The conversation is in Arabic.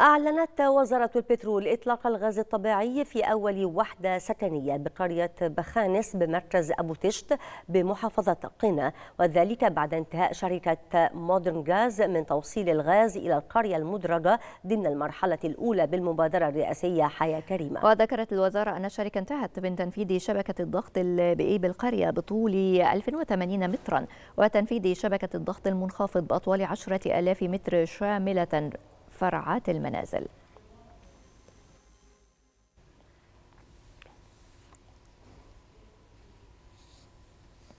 أعلنت وزارة البترول إطلاق الغاز الطبيعي في أول وحدة سكنية بقرية بخانس بمركز أبو تشت بمحافظة قنا وذلك بعد انتهاء شركة مودرن غاز من توصيل الغاز إلى القرية المدرجة ضمن المرحلة الأولى بالمبادرة الرئاسية حياة كريمة وذكرت الوزارة أن الشركة انتهت من تنفيذ شبكة الضغط البيئي بالقرية بطول 1080 مترا وتنفيذ شبكة الضغط المنخفض بأطوال 10000 متر شاملة فرعات المنازل